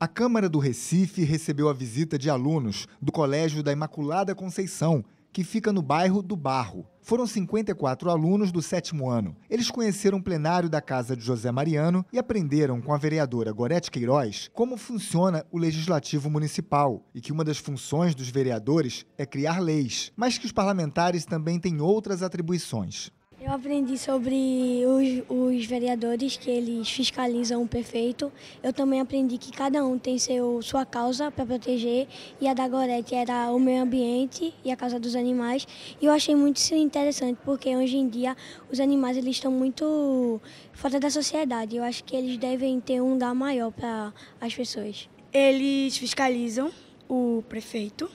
A Câmara do Recife recebeu a visita de alunos do Colégio da Imaculada Conceição, que fica no bairro do Barro. Foram 54 alunos do sétimo ano. Eles conheceram o plenário da casa de José Mariano e aprenderam com a vereadora Gorete Queiroz como funciona o legislativo municipal e que uma das funções dos vereadores é criar leis, mas que os parlamentares também têm outras atribuições. Eu aprendi sobre os, os, vereadores, que eles fiscalizam o prefeito. Eu também aprendi que cada um tem seu, sua causa para proteger, e a da Gorete era o meio ambiente e a causa dos animais. E eu achei muito interessante, porque hoje em dia os animais eles estão muito fora da sociedade. Eu acho que eles devem ter um lugar maior para as pessoas. Eles fiscalizam o prefeito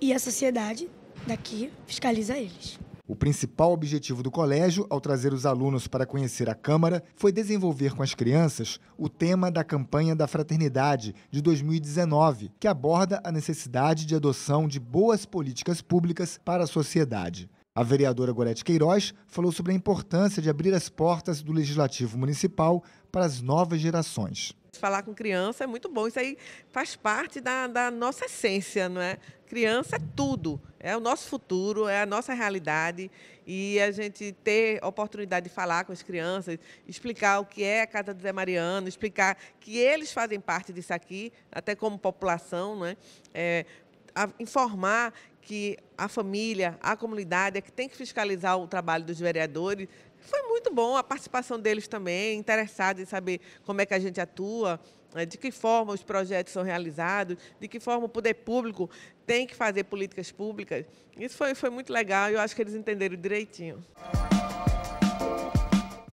e a sociedade daqui fiscaliza eles. O principal objetivo do colégio, ao trazer os alunos para conhecer a Câmara, foi desenvolver com as crianças o tema da campanha da fraternidade de 2019, que aborda a necessidade de adoção de boas políticas públicas para a sociedade. A vereadora Gorete Queiroz falou sobre a importância de abrir as portas do Legislativo Municipal para as novas gerações. Falar com criança é muito bom, isso aí faz parte da, da nossa essência, não é? Criança é tudo, é o nosso futuro, é a nossa realidade e a gente ter oportunidade de falar com as crianças, explicar o que é a Casa do Zé Mariano, explicar que eles fazem parte disso aqui, até como população, não é? é a, informar que a família, a comunidade é que tem que fiscalizar o trabalho dos vereadores. Foi muito bom a participação deles também, interessados em saber como é que a gente atua, né, de que forma os projetos são realizados, de que forma o poder público tem que fazer políticas públicas. Isso foi, foi muito legal e eu acho que eles entenderam direitinho.